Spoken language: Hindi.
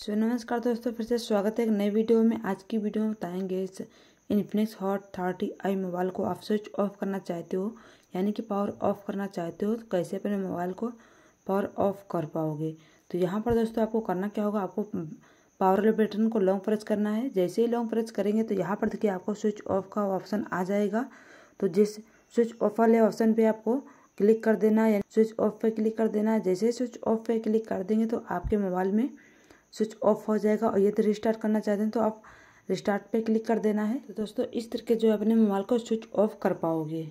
सो नमस्कार दोस्तों फिर से स्वागत है एक नए वीडियो में आज की वीडियो में बताएंगे इस Infinix hot thirty I mobile को आप स्विच ऑफ करना चाहते हो यानी कि पावर ऑफ करना चाहते हो तो कैसे अपने मोबाइल को पावर ऑफ कर पाओगे तो यहाँ पर दोस्तों आपको करना क्या होगा आपको पावर वाले बटन को लॉन्ग प्रेस करना है जैसे ही लॉन्ग प्रेस करेंगे तो यहाँ पर देखिए आपको स्विच ऑफ का ऑप्शन आ जाएगा तो जिस स्विच ऑफ वाले ऑप्शन पर आपको क्लिक कर देना है स्विच ऑफ पे क्लिक कर देना है जैसे स्विच ऑफ पे क्लिक कर देंगे तो आपके मोबाइल में स्विच ऑफ हो जाएगा और यदि रिस्टार्ट करना चाहते हैं तो आप रिस्टार्ट पे क्लिक कर देना है तो दोस्तों इस तरीके जो है अपने मोबाइल को स्विच ऑफ कर पाओगे